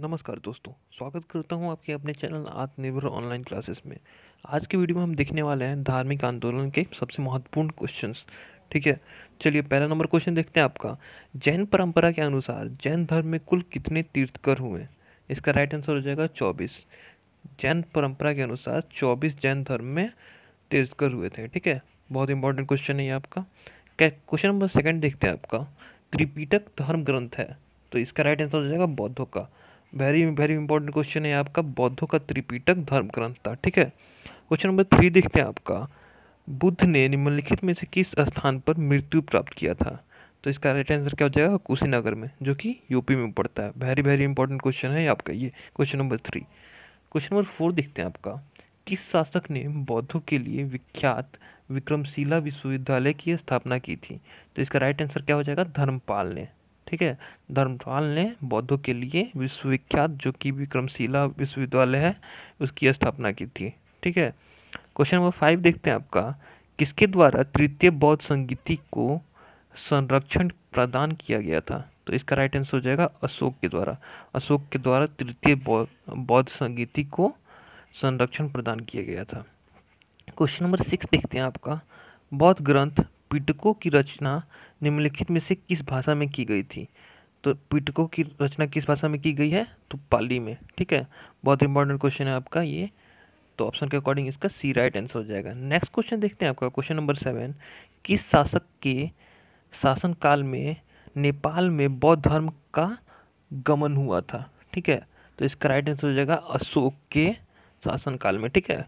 नमस्कार दोस्तों स्वागत करता हूं आपके अपने चैनल आत्मनिर्भर ऑनलाइन क्लासेस में आज के वीडियो में हम देखने वाले हैं धार्मिक आंदोलन के सबसे महत्वपूर्ण क्वेश्चंस ठीक है चलिए पहला नंबर क्वेश्चन देखते हैं आपका जैन परंपरा के अनुसार जैन धर्म में कुल कितने तीर्थकर हुए इसका राइट आंसर हो जाएगा चौबीस जैन परम्परा के अनुसार चौबीस जैन धर्म में तीर्थकर हुए थे ठीक है बहुत इंपॉर्टेंट क्वेश्चन है ये आपका क्वेश्चन नंबर सेकेंड देखते हैं आपका त्रिपीटक धर्म ग्रंथ है तो इसका राइट आंसर हो जाएगा बौद्धों का वेरी वेरी इंपॉर्टेंट क्वेश्चन है आपका बौद्धों का त्रिपीटक धर्म ग्रंथ था ठीक है क्वेश्चन नंबर थ्री देखते हैं आपका बुद्ध ने निम्नलिखित में से किस स्थान पर मृत्यु प्राप्त किया था तो इसका राइट आंसर क्या हो जाएगा कुशीनगर में जो कि यूपी में पड़ता है वेरी वेरी इंपॉर्टेंट क्वेश्चन है आपका ये question number three question number four देखते हैं आपका किस शासक ने बौद्धों के लिए विख्यात विक्रमशिला विश्वविद्यालय की स्थापना की थी तो इसका राइट आंसर क्या हो जाएगा धर्मपाल ने ठीक है धर्मपाल ने बौद्धों के लिए विश्वविख्यात जो कि विक्रमशिला विश्वविद्यालय है उसकी स्थापना की थी ठीक है क्वेश्चन नंबर फाइव देखते हैं आपका किसके द्वारा तृतीय बौद्ध संगीति को संरक्षण प्रदान किया गया था तो इसका राइट आंसर हो जाएगा अशोक के द्वारा अशोक के द्वारा तृतीय बौद्ध संगीति को संरक्षण प्रदान किया गया था क्वेश्चन नंबर सिक्स देखते हैं आपका बौद्ध ग्रंथ पिटकों की रचना निम्नलिखित में से किस भाषा में की गई थी तो पिटकों की रचना किस भाषा में की गई है तो पाली में ठीक है बहुत इंपॉर्टेंट क्वेश्चन है आपका ये तो ऑप्शन के अकॉर्डिंग इसका सी राइट आंसर हो जाएगा नेक्स्ट क्वेश्चन देखते हैं आपका क्वेश्चन नंबर सेवन किस शासक के शासनकाल में नेपाल में बौद्ध धर्म का गमन हुआ था ठीक है तो इसका राइट आंसर हो जाएगा अशोक के शासनकाल में ठीक है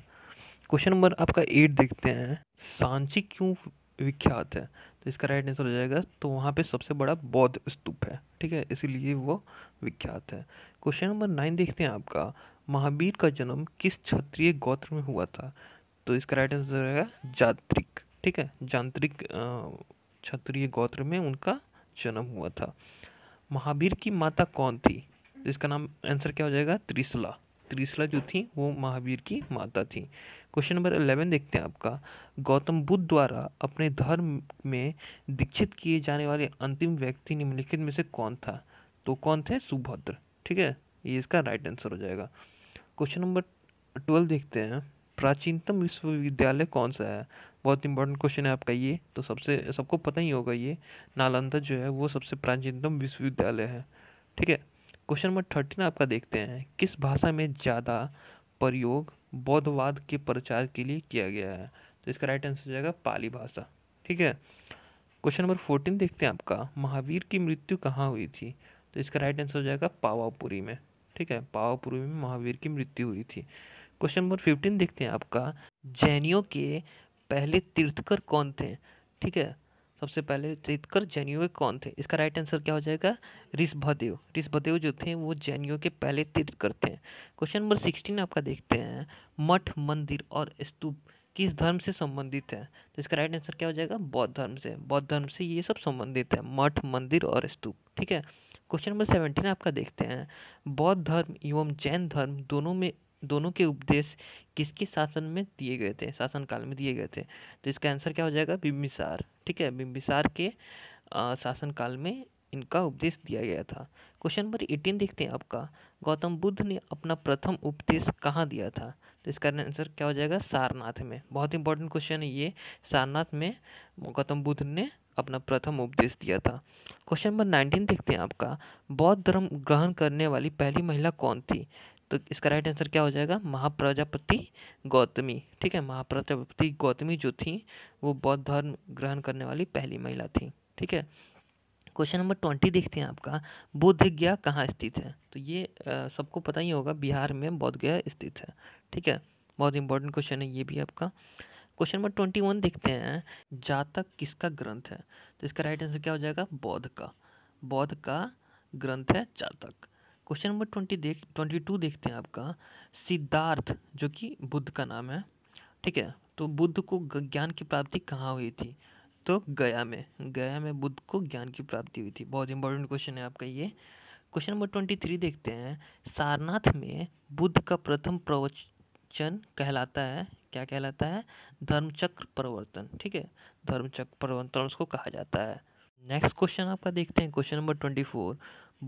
क्वेश्चन नंबर आपका एट देखते हैं सांची क्यों विख्यात है तो इसका राइट आंसर हो जाएगा तो वहाँ पे सबसे बड़ा बौद्ध स्तूप है ठीक है इसीलिए वो विख्यात है क्वेश्चन नंबर नाइन देखते हैं आपका महावीर का जन्म किस क्षत्रिय गोत्र में हुआ था तो इसका राइट आंसर हो जाएगा जात्रिक ठीक है जांत्रिक क्षत्रिय गोत्र में उनका जन्म हुआ था महावीर की माता कौन थी इसका नाम आंसर क्या हो जाएगा त्रिसला त्रिसला जो थी वो महावीर की माता थी क्वेश्चन नंबर अलेवन देखते हैं आपका गौतम बुद्ध द्वारा अपने धर्म में दीक्षित किए जाने वाले अंतिम व्यक्ति निम्नलिखित में से कौन था तो कौन थे सुभद्र ठीक है ये इसका राइट आंसर हो जाएगा क्वेश्चन नंबर ट्वेल्व देखते हैं प्राचीनतम विश्वविद्यालय कौन सा है बहुत इंपॉर्टेंट क्वेश्चन है आपका ये तो सबसे सबको पता ही होगा ये नालंदा जो है वो सबसे प्राचीनतम विश्वविद्यालय है ठीक है क्वेश्चन नंबर थर्टीन आपका देखते हैं किस भाषा में ज़्यादा प्रयोग बौद्धवाद के प्रचार के लिए किया गया है तो इसका राइट आंसर हो जाएगा पाली भाषा ठीक है क्वेश्चन नंबर फोर्टीन देखते हैं आपका महावीर की मृत्यु कहाँ हुई थी तो इसका राइट आंसर हो जाएगा पावापुरी में ठीक है पावापुरी में महावीर की मृत्यु हुई थी क्वेश्चन नंबर फिफ्टीन देखते हैं आपका जैनियों के पहले तीर्थकर कौन थे ठीक है सबसे पहले जीतकर के कौन थे इसका राइट आंसर क्या हो जाएगा ऋषभदेव ऋषभदेव जो थे वो जैन के पहले तीर्थकर थे क्वेश्चन नंबर सिक्सटीन आपका देखते हैं मठ मंदिर और स्तूप किस धर्म से संबंधित है तो इसका राइट आंसर क्या हो जाएगा बौद्ध धर्म से बौद्ध धर्म से ये सब संबंधित है मठ मंदिर और स्तूप ठीक है क्वेश्चन नंबर सेवेंटीन आपका देखते हैं बौद्ध धर्म एवं जैन धर्म दोनों में दोनों के उपदेश किसके शासन में दिए गए थे शासन काल में दिए गए थे तो इसका आंसर क्या हो जाएगा बिम्बिसार ठीक है बिम्बिसार के शासन काल में इनका उपदेश दिया गया था क्वेश्चन नंबर एटीन देखते हैं आपका गौतम बुद्ध ने अपना प्रथम उपदेश कहाँ दिया था तो इसका आंसर क्या हो जाएगा सारनाथ में बहुत इंपॉर्टेंट क्वेश्चन है ये सारनाथ में गौतम बुद्ध ने अपना प्रथम उपदेश दिया था क्वेश्चन नंबर नाइनटीन देखते हैं आपका बौद्ध धर्म ग्रहण करने वाली पहली महिला कौन थी तो इसका राइट आंसर क्या हो जाएगा महाप्रजापति गौतमी ठीक है महाप्रजापति गौतमी जो थी वो बौद्ध धर्म ग्रहण करने वाली पहली महिला थी ठीक है क्वेश्चन नंबर ट्वेंटी देखते हैं आपका बुद्ध गया कहाँ स्थित है तो ये सबको पता ही होगा बिहार में बौद्ध गया स्थित है ठीक है बहुत इंपॉर्टेंट क्वेश्चन है ये भी आपका क्वेश्चन नंबर ट्वेंटी वन देखते हैं जातक किसका ग्रंथ है तो इसका राइट आंसर क्या हो जाएगा बौद्ध का बौद्ध का ग्रंथ है जातक क्वेश्चन नंबर ट्वेंटी देख ट्वेंटी टू देखते हैं आपका सिद्धार्थ जो कि बुद्ध का नाम है ठीक है तो बुद्ध को ज्ञान की प्राप्ति कहाँ हुई थी तो गया में गया में बुद्ध को ज्ञान की प्राप्ति हुई थी बहुत इंपॉर्टेंट क्वेश्चन है आपका ये क्वेश्चन नंबर ट्वेंटी थ्री देखते हैं सारनाथ में बुद्ध का प्रथम प्रवचन कहलाता है क्या कहलाता है धर्मचक्र प्रवर्तन ठीक है धर्मचक्र प्रवर्तन उसको कहा जाता है नेक्स्ट क्वेश्चन आपका देखते हैं क्वेश्चन नंबर ट्वेंटी फोर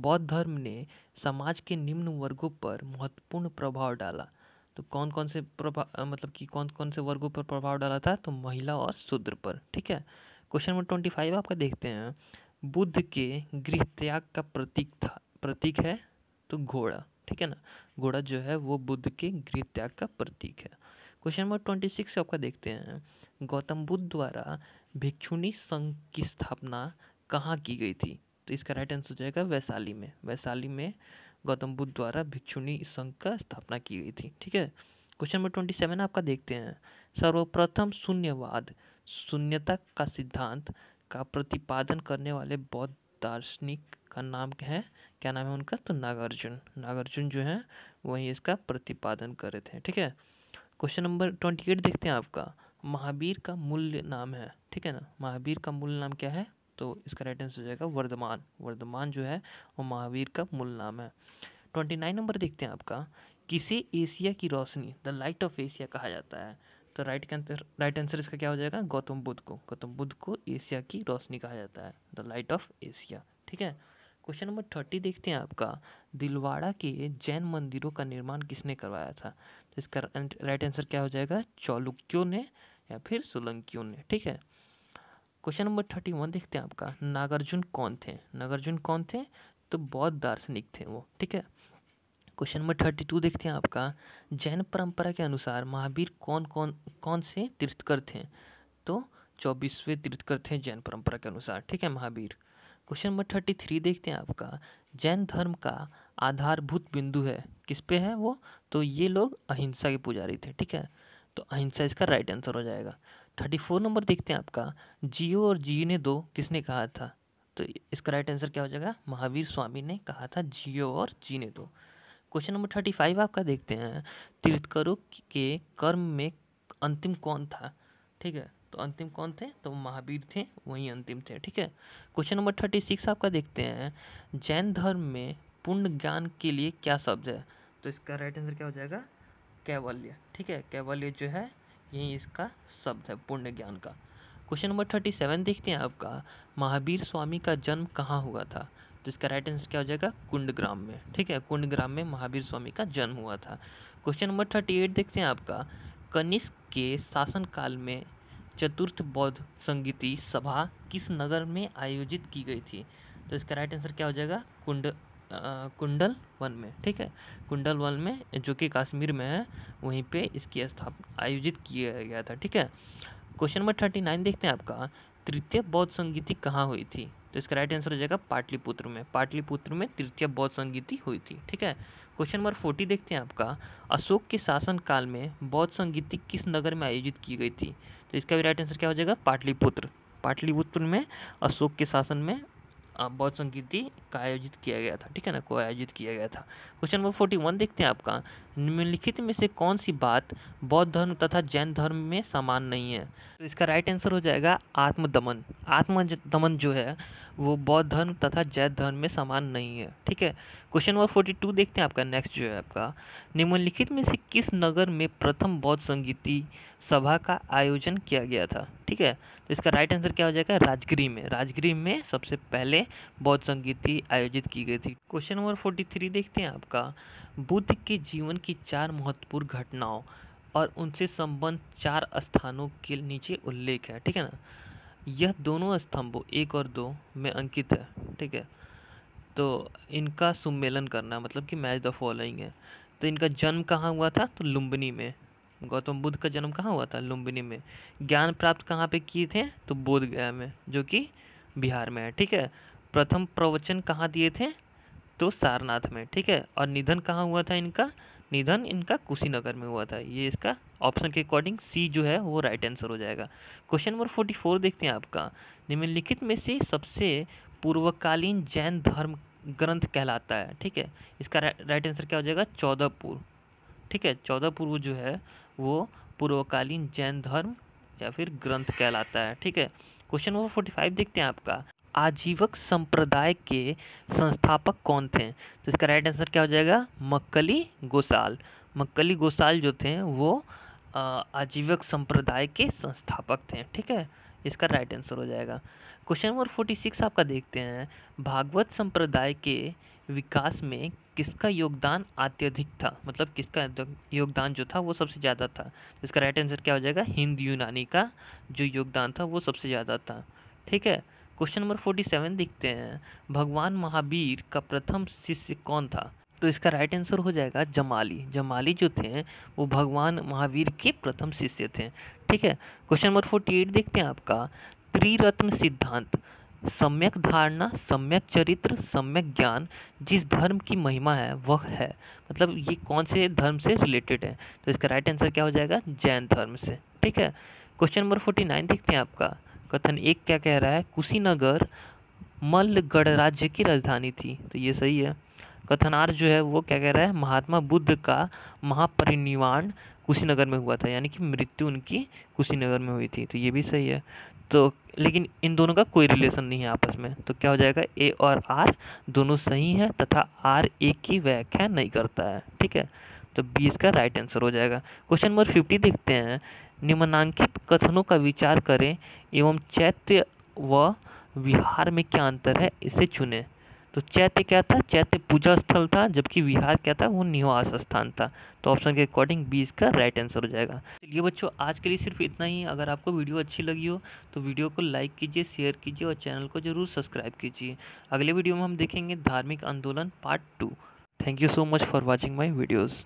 बौद्ध धर्म ने समाज के निम्न वर्गों पर महत्वपूर्ण प्रभाव डाला तो कौन कौन से प्रभाव मतलब कि कौन कौन से वर्गों पर प्रभाव डाला था तो महिला और शूद्र पर ठीक है क्वेश्चन नंबर ट्वेंटी फाइव आपका देखते हैं बुद्ध के गृह त्याग का प्रतीक था प्रतीक है तो घोड़ा ठीक है ना घोड़ा जो है वो बुद्ध के गृह त्याग का प्रतीक है क्वेश्चन नंबर ट्वेंटी सिक्स आपका देखते हैं गौतम बुद्ध द्वारा भिक्षुणी संघ की स्थापना कहाँ की गई थी तो इसका राइट आंसर हो जाएगा वैशाली में वैशाली में गौतम बुद्ध द्वारा भिक्षुणी संघ का स्थापना की गई थी ठीक है क्वेश्चन नंबर ट्वेंटी सेवन आपका देखते हैं सर्वप्रथम शून्यवाद शून्यता का सिद्धांत का प्रतिपादन करने वाले बौद्ध दार्शनिक का नाम क्या है क्या नाम है उनका तो नागार्जुन नागार्जुन जो है वही इसका प्रतिपादन कर रहे थे ठीक है क्वेश्चन नंबर ट्वेंटी एट देखते हैं आपका महावीर का मूल नाम है ठीक है ना महावीर का मूल नाम क्या है तो इसका राइट आंसर हो जाएगा वर्धमान वर्धमान जो है वो महावीर का मूल नाम है ट्वेंटी नाइन नंबर देखते हैं आपका किसे एशिया की रोशनी द लाइट ऑफ एशिया कहा जाता है तो राइट आंसर राइट आंसर इसका क्या हो जाएगा गौतम बुद्ध को गौतम बुद्ध को एशिया की रोशनी कहा जाता है द लाइट ऑफ एशिया ठीक है क्वेश्चन नंबर थर्टी देखते हैं आपका दिलवाड़ा के जैन मंदिरों का निर्माण किसने करवाया था तो इसका राइट आंसर क्या हो जाएगा चौलुक्यों ने या फिर सोलंकियों ने ठीक है क्वेश्चन नंबर थर्टी वन देखते हैं आपका नागार्जुन कौन थे नागार्जुन कौन थे तो बौद्ध दार्शनिक थे वो ठीक है क्वेश्चन नंबर थर्टी टू देखते हैं आपका जैन परंपरा के अनुसार महावीर कौन कौन कौन से तीर्थकर थे तो चौबीसवें तीर्थकर थे जैन परंपरा के अनुसार ठीक है Mahavir question number thirty three देखते हैं आपका जैन धर्म का आधारभूत बिंदु है किस पे है वो तो ये लोग अहिंसा के पुजारी थे ठीक है तो अहिंसा इसका राइट आंसर हो जाएगा थर्टी फोर नंबर देखते हैं आपका जियो और जियो ने दो किसने कहा था तो इसका राइट आंसर क्या हो जाएगा महावीर स्वामी ने कहा था जियो और जी ने दो क्वेश्चन नंबर थर्टी फाइव आपका देखते हैं तीर्थकरों के कर्म में अंतिम कौन था ठीक है तो अंतिम कौन थे तो महावीर थे वही अंतिम थे ठीक है क्वेश्चन नंबर थर्टी सिक्स आपका देखते हैं जैन धर्म में पूर्ण ज्ञान के लिए क्या शब्द है तो इसका राइट आंसर क्या हो जाएगा कैवल्य ठीक है कैवल्य जो है यही इसका शब्द है पुण्य ज्ञान का क्वेश्चन नंबर थर्टी सेवन देखते हैं आपका महावीर स्वामी का जन्म कहाँ हुआ था तो इसका राइट आंसर क्या हो जाएगा कुंडग्राम में ठीक है कुंडग्राम में महावीर स्वामी का जन्म हुआ था क्वेश्चन नंबर थर्टी एट देखते हैं आपका कनिष्क के शासनकाल में चतुर्थ बौद्ध संगीति सभा किस नगर में आयोजित की गई थी तो इसका राइट आंसर क्या हो जाएगा कुंड कुंडल वन में ठीक है कुंडल वन में जो कि कश्मीर में है वहीं पे इसकी स्थापना आयोजित किया गया था ठीक है क्वेश्चन नंबर थर्टी नाइन देखते हैं आपका तृतीय बौद्ध संगीति कहाँ हुई थी तो इसका राइट आंसर हो जाएगा पाटलिपुत्र में पाटलिपुत्र में तृतीय बौद्ध संगीति हुई थी ठीक है क्वेश्चन नंबर फोर्टी देखते हैं आपका अशोक के शासनकाल में बौद्ध संगीति किस नगर में आयोजित की गई थी तो इसका भी राइट आंसर क्या हो जाएगा पाटलिपुत्र पाटलिपुत्र में अशोक के शासन में बौद्ध संगीति का आयोजित किया गया था ठीक है ना को आयोजित किया गया था क्वेश्चन नंबर फोर्टी वन देखते हैं आपका निम्नलिखित में से कौन सी बात बौद्ध धर्म तथा जैन धर्म में समान नहीं है तो इसका राइट आंसर हो जाएगा आत्मदमन आत्मदमन जो है वो बौद्ध धर्म तथा जैन धर्म में समान नहीं है ठीक है क्वेश्चन नंबर फोर्टी टू देखते हैं आपका नेक्स्ट जो है आपका निम्नलिखित में से किस नगर में प्रथम बौद्ध संगीति सभा का आयोजन किया गया था ठीक है इसका राइट आंसर क्या हो जाएगा राजगिरी में राजगिरी में सबसे पहले बौद्ध संगीति आयोजित की गई थी क्वेश्चन नंबर फोर्टी थ्री देखते हैं आपका बुद्ध के जीवन की चार महत्वपूर्ण घटनाओं और उनसे संबंध चार स्थानों के नीचे उल्लेख है ठीक है ना यह दोनों स्तंभों एक और दो में अंकित है ठीक है तो इनका सुमेलन करना मतलब कि मैच द फॉलोइंग है तो इनका जन्म कहाँ हुआ था तो लुम्बनी में गौतम बुद्ध का जन्म कहाँ हुआ था लुम्बिनी में ज्ञान प्राप्त कहाँ पे किए थे तो बोध गया में जो कि बिहार में है ठीक है प्रथम प्रवचन कहाँ दिए थे तो सारनाथ में ठीक है और निधन कहाँ हुआ था इनका निधन इनका कुशीनगर में हुआ था ये इसका ऑप्शन के अकॉर्डिंग सी जो है वो राइट आंसर हो जाएगा क्वेश्चन नंबर फोर्टी फोर देखते हैं आपका निम्नलिखित में से सबसे पूर्वकालीन जैन धर्म ग्रंथ कहलाता है ठीक है इसका राइट आंसर क्या हो जाएगा चौदहपुर ठीक है चौदहपुर जो है वो पूर्वकालीन जैन धर्म या फिर ग्रंथ कहलाता है ठीक है क्वेश्चन नंबर फोर्टी फाइव देखते हैं आपका आजीवक संप्रदाय के संस्थापक कौन थे तो इसका राइट आंसर क्या हो जाएगा मक्कली गोसाल मक्कली गोसाल जो थे वो आजीवक संप्रदाय के संस्थापक थे ठीक है इसका राइट आंसर हो जाएगा क्वेश्चन नंबर फोर्टी सिक्स आपका देखते हैं भागवत संप्रदाय के विकास में किसका योगदान अत्यधिक था मतलब किसका योगदान जो था वो सबसे ज़्यादा था तो इसका राइट आंसर क्या हो जाएगा हिंद यूनानी का जो योगदान था वो सबसे ज़्यादा था ठीक है क्वेश्चन नंबर फोर्टी सेवन देखते हैं भगवान महावीर का प्रथम शिष्य कौन था तो इसका राइट आंसर हो जाएगा जमाली जमाली जो थे वो भगवान महावीर के प्रथम शिष्य थे ठीक है क्वेश्चन नंबर फोर्टी एट देखते हैं आपका त्रिरत्न सिद्धांत सम्यक धारणा सम्यक चरित्र सम्यक ज्ञान जिस धर्म की महिमा है वह है मतलब ये कौन से धर्म से रिलेटेड है तो इसका राइट आंसर क्या हो जाएगा जैन धर्म से ठीक है क्वेश्चन नंबर फोर्टी नाइन देखते हैं आपका कथन एक क्या कह रहा है कुशीनगर मल्ल गणराज्य की राजधानी थी तो ये सही है कथनार जो है वो क्या कह रहा है महात्मा बुद्ध का महापरिनिर्वाण कुशीनगर में हुआ था यानी कि मृत्यु उनकी कुशीनगर में हुई थी तो ये भी सही है तो लेकिन इन दोनों का कोई रिलेशन नहीं है आपस में तो क्या हो जाएगा ए और आर दोनों सही हैं तथा आर ए की व्याख्या नहीं करता है ठीक है तो बी इसका राइट आंसर हो जाएगा क्वेश्चन नंबर फिफ्टी देखते हैं निम्नांकित कथनों का विचार करें एवं चैत्य व विहार में क्या अंतर है इसे चुनें तो चैत्य क्या था चैत्य पूजा स्थल था जबकि विहार क्या था वो निवास स्थान था तो ऑप्शन के अकॉर्डिंग बी इसका राइट आंसर हो जाएगा चलिए बच्चों आज के लिए सिर्फ इतना ही अगर आपको वीडियो अच्छी लगी हो तो वीडियो को लाइक कीजिए शेयर कीजिए और चैनल को जरूर सब्सक्राइब कीजिए अगले वीडियो में हम देखेंगे धार्मिक आंदोलन part two thank you so much for watching my videos